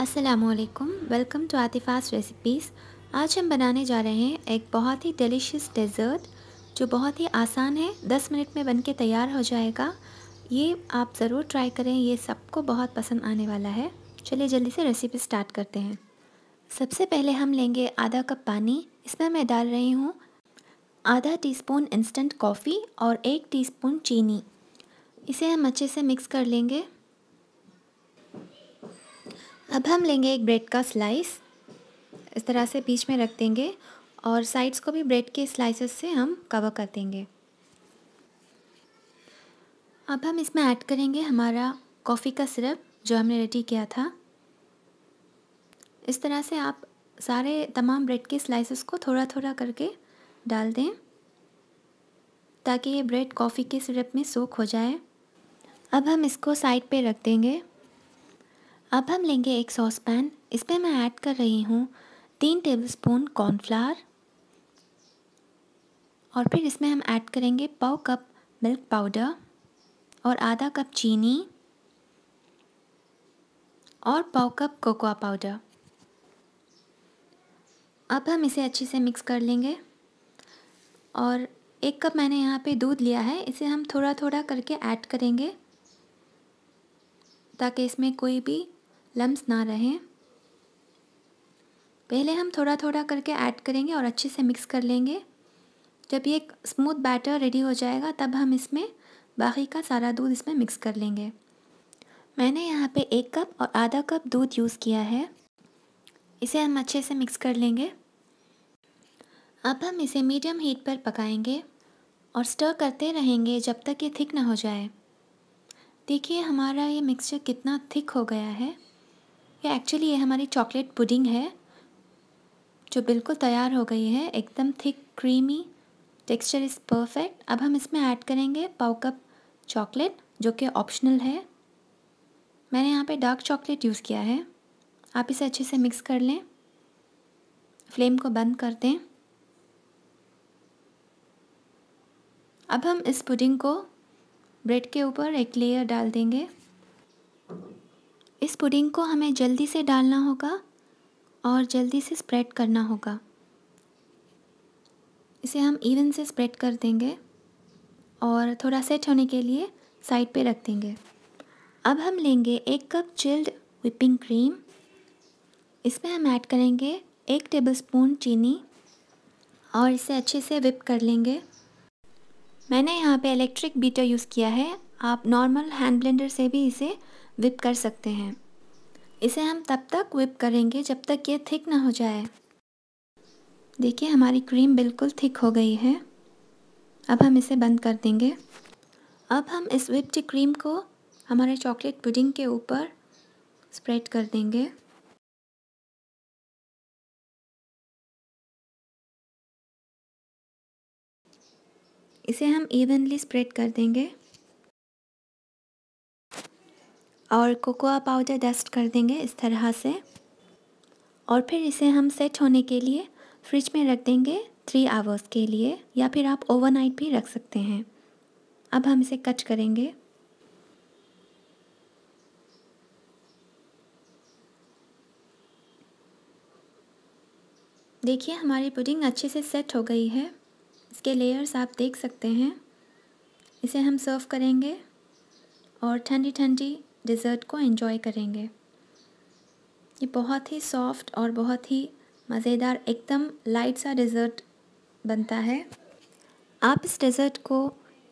असलकम welcome to आतिफास recipes आज हम बनाने जा रहे हैं एक बहुत ही डिलीशियस डेज़र्ट जो बहुत ही आसान है 10 मिनट में बनके तैयार हो जाएगा ये आप ज़रूर ट्राई करें ये सबको बहुत पसंद आने वाला है चलिए जल्दी से रेसिपी स्टार्ट करते हैं सबसे पहले हम लेंगे आधा कप पानी इसमें मैं डाल रही हूँ आधा स्पून इंस्टेंट कॉफ़ी और एक टी चीनी इसे हम अच्छे से मिक्स कर लेंगे अब हम लेंगे एक ब्रेड का स्लाइस इस तरह से बीच में रख देंगे और साइड्स को भी ब्रेड के स्लाइसेस से हम कवर कर देंगे अब हम इसमें ऐड करेंगे हमारा कॉफ़ी का सिरप जो हमने रेडी किया था इस तरह से आप सारे तमाम ब्रेड के स्लाइसेस को थोड़ा थोड़ा करके डाल दें ताकि ये ब्रेड कॉफ़ी के सिरप में सोख हो जाए अब हम इसको साइड पे रख देंगे अब हम लेंगे एक सॉस पैन इसमें मैं ऐड कर रही हूँ तीन टेबलस्पून कॉर्नफ्लावर और फिर इसमें हम ऐड करेंगे पाव कप मिल्क पाउडर और आधा कप चीनी और पाव कप कोकोआ पाउडर अब हम इसे अच्छे से मिक्स कर लेंगे और एक कप मैंने यहाँ पे दूध लिया है इसे हम थोड़ा थोड़ा करके ऐड करेंगे ताकि इसमें कोई भी लम्स ना रहें पहले हम थोड़ा थोड़ा करके ऐड करेंगे और अच्छे से मिक्स कर लेंगे जब ये स्मूथ बैटर रेडी हो जाएगा तब हम इसमें बाकी का सारा दूध इसमें मिक्स कर लेंगे मैंने यहाँ पे एक कप और आधा कप दूध यूज़ किया है इसे हम अच्छे से मिक्स कर लेंगे अब हम इसे मीडियम हीट पर पकाएंगे और स्टर करते रहेंगे जब तक ये थिक ना हो जाए देखिए हमारा ये मिक्सचर कितना थिक हो गया है ये एक्चुअली ये हमारी चॉकलेट पुडिंग है जो बिल्कुल तैयार हो गई है एकदम thick creamy texture is perfect अब हम इसमें ऐड करेंगे पाव कप चॉकलेट जो कि ऑप्शनल है मैंने यहाँ पे डार्क चॉकलेट यूज़ किया है आप इसे अच्छे से मिक्स कर लें फ्लेम को बंद कर दें अब हम इस पुडिंग को ब्रेड के ऊपर एक लेयर डाल देंगे इस पुडिंग को हमें जल्दी से डालना होगा और जल्दी से स्प्रेड करना होगा इसे हम इवन से स्प्रेड कर देंगे और थोड़ा सेट होने के लिए साइड पे रख देंगे अब हम लेंगे एक कप चिल्ड विपिंग क्रीम इसमें हम ऐड करेंगे एक टेबलस्पून चीनी और इसे अच्छे से विप कर लेंगे मैंने यहाँ पे इलेक्ट्रिक बीटर यूज़ किया है आप नॉर्मल हैंड ब्लेंडर से भी इसे विप कर सकते हैं इसे हम तब तक विप करेंगे जब तक ये थिक ना हो जाए देखिए हमारी क्रीम बिल्कुल थिक हो गई है अब हम इसे बंद कर देंगे अब हम इस विप्ड क्रीम को हमारे चॉकलेट पुडिंग के ऊपर स्प्रेड कर देंगे इसे हम इवनली स्प्रेड कर देंगे और कोकोआ पाउडर डस्ट कर देंगे इस तरह से और फिर इसे हम सेट होने के लिए फ्रिज में रख देंगे थ्री आवर्स के लिए या फिर आप ओवरनाइट भी रख सकते हैं अब हम इसे कट करेंगे देखिए हमारी पुडिंग अच्छे से सेट हो गई है इसके लेयर्स आप देख सकते हैं इसे हम सर्व करेंगे और ठंडी ठंडी डिज़र्ट को एंजॉय करेंगे ये बहुत ही सॉफ्ट और बहुत ही मज़ेदार एकदम लाइट सा डिज़र्ट बनता है आप इस डिज़र्ट को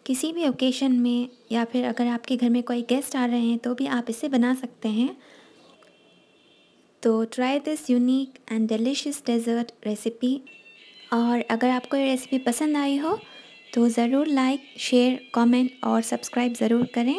किसी भी ओकेशन में या फिर अगर आपके घर में कोई गेस्ट आ रहे हैं तो भी आप इसे बना सकते हैं तो try this unique and delicious dessert recipe और अगर आपको ये रेसिपी पसंद आई हो तो ज़रूर लाइक शेयर कमेंट और सब्सक्राइब ज़रूर करें